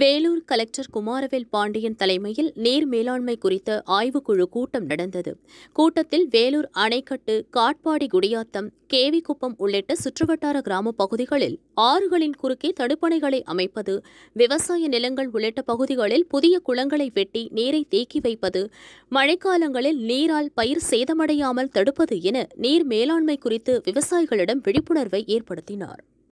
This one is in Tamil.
வேலூர் கலெக்டர் குமாரவேல் பாண்டியன் தலைமையில் நீர் மேலாண்மை குறித்த ஆய்வுக்குழு கூட்டம் நடந்தது கூட்டத்தில் வேலூர் அணைக்கட்டு காட்பாடி குடியாத்தம் கேவிக்குப்பம் உள்ளிட்ட சுற்றுவட்டார கிராம பகுதிகளில் ஆறுகளின் குறுக்கே தடுப்பணைகளை அமைப்பது விவசாய நிலங்கள் உள்ளிட்ட பகுதிகளில் புதிய குளங்களை வெட்டி நீரை தேக்கி வைப்பது மழைக்காலங்களில் நீரால் பயிர் சேதமடையாமல் தடுப்பது என நீர் மேலாண்மை குறித்து விவசாயிகளிடம் விழிப்புணர்வை ஏற்படுத்தினார்